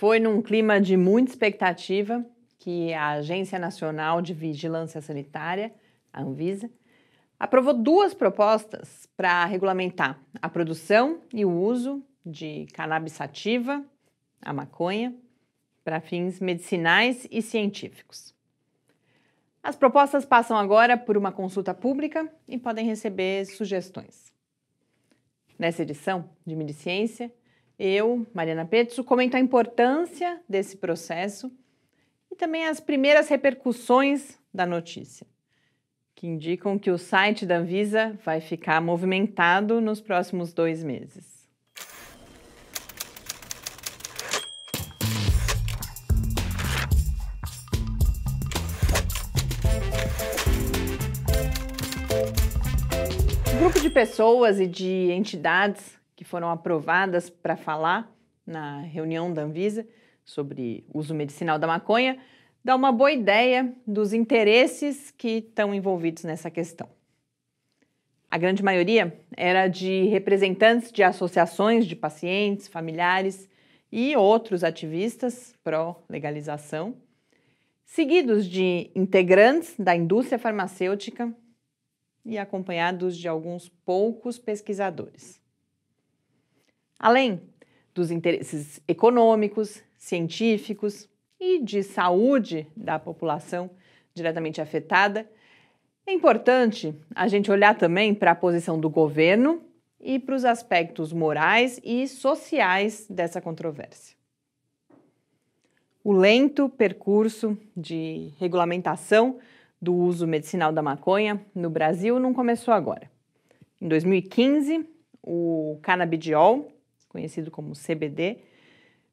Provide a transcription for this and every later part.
Foi num clima de muita expectativa que a Agência Nacional de Vigilância Sanitária, a Anvisa, aprovou duas propostas para regulamentar a produção e o uso de cannabis sativa, a maconha, para fins medicinais e científicos. As propostas passam agora por uma consulta pública e podem receber sugestões. Nessa edição de Miniciência, eu, Mariana Petzo, comento a importância desse processo e também as primeiras repercussões da notícia, que indicam que o site da Anvisa vai ficar movimentado nos próximos dois meses. grupo de pessoas e de entidades que foram aprovadas para falar na reunião da Anvisa sobre uso medicinal da maconha, dá uma boa ideia dos interesses que estão envolvidos nessa questão. A grande maioria era de representantes de associações de pacientes, familiares e outros ativistas pró-legalização, seguidos de integrantes da indústria farmacêutica e acompanhados de alguns poucos pesquisadores além dos interesses econômicos, científicos e de saúde da população diretamente afetada, é importante a gente olhar também para a posição do governo e para os aspectos morais e sociais dessa controvérsia. O lento percurso de regulamentação do uso medicinal da maconha no Brasil não começou agora. Em 2015, o canabidiol, conhecido como CBD,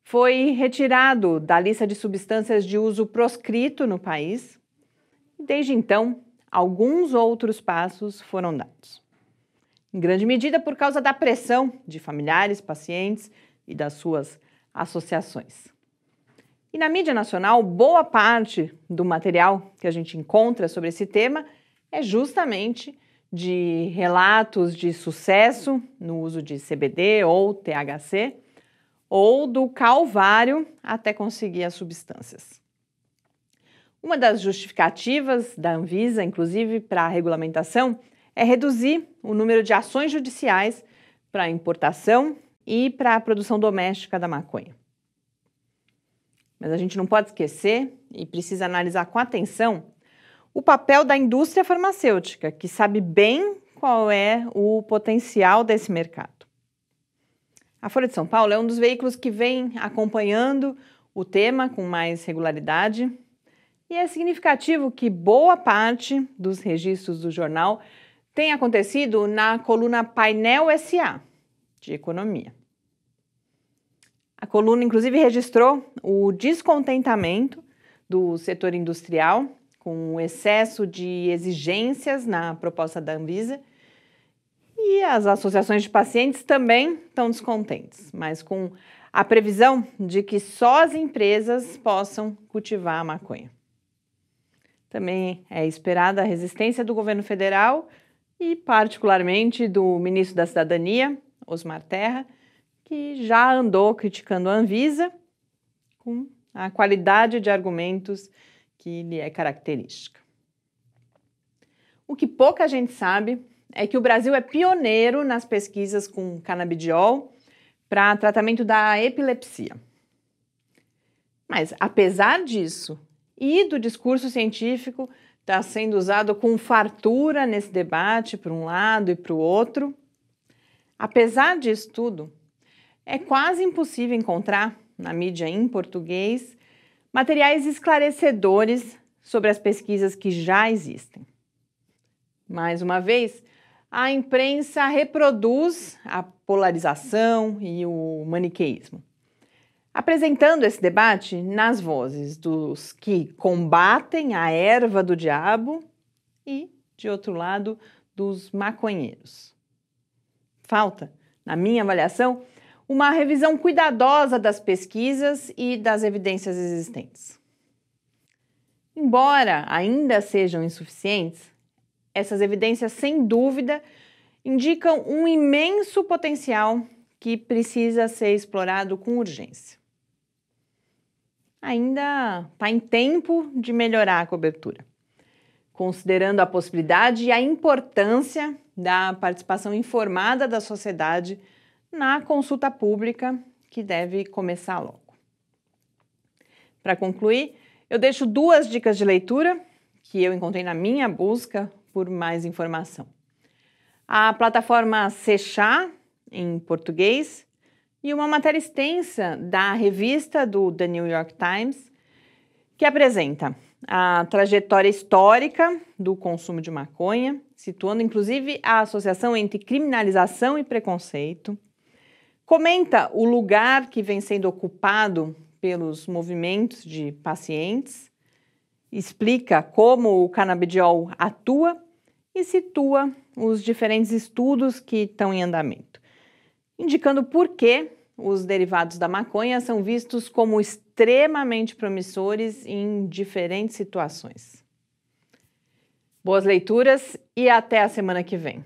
foi retirado da lista de substâncias de uso proscrito no país. Desde então, alguns outros passos foram dados. Em grande medida por causa da pressão de familiares, pacientes e das suas associações. E na mídia nacional, boa parte do material que a gente encontra sobre esse tema é justamente de relatos de sucesso no uso de CBD ou THC, ou do calvário até conseguir as substâncias. Uma das justificativas da Anvisa, inclusive, para a regulamentação é reduzir o número de ações judiciais para a importação e para a produção doméstica da maconha. Mas a gente não pode esquecer e precisa analisar com atenção o papel da indústria farmacêutica, que sabe bem qual é o potencial desse mercado. A Folha de São Paulo é um dos veículos que vem acompanhando o tema com mais regularidade e é significativo que boa parte dos registros do jornal tem acontecido na coluna Painel SA de Economia. A coluna, inclusive, registrou o descontentamento do setor industrial com o excesso de exigências na proposta da Anvisa. E as associações de pacientes também estão descontentes, mas com a previsão de que só as empresas possam cultivar a maconha. Também é esperada a resistência do governo federal e, particularmente, do ministro da Cidadania, Osmar Terra, que já andou criticando a Anvisa com a qualidade de argumentos que lhe é característica. O que pouca gente sabe é que o Brasil é pioneiro nas pesquisas com canabidiol para tratamento da epilepsia. Mas, apesar disso e do discurso científico estar tá sendo usado com fartura nesse debate, para um lado e para o outro, apesar disso tudo, é quase impossível encontrar na mídia em português materiais esclarecedores sobre as pesquisas que já existem. Mais uma vez, a imprensa reproduz a polarização e o maniqueísmo, apresentando esse debate nas vozes dos que combatem a erva do diabo e, de outro lado, dos maconheiros. Falta, na minha avaliação, uma revisão cuidadosa das pesquisas e das evidências existentes. Embora ainda sejam insuficientes, essas evidências, sem dúvida, indicam um imenso potencial que precisa ser explorado com urgência. Ainda está em tempo de melhorar a cobertura, considerando a possibilidade e a importância da participação informada da sociedade na consulta pública, que deve começar logo. Para concluir, eu deixo duas dicas de leitura que eu encontrei na minha busca por mais informação. A plataforma Sechá, em português, e uma matéria extensa da revista do The New York Times, que apresenta a trajetória histórica do consumo de maconha, situando inclusive a associação entre criminalização e preconceito, Comenta o lugar que vem sendo ocupado pelos movimentos de pacientes, explica como o canabidiol atua e situa os diferentes estudos que estão em andamento, indicando por que os derivados da maconha são vistos como extremamente promissores em diferentes situações. Boas leituras e até a semana que vem.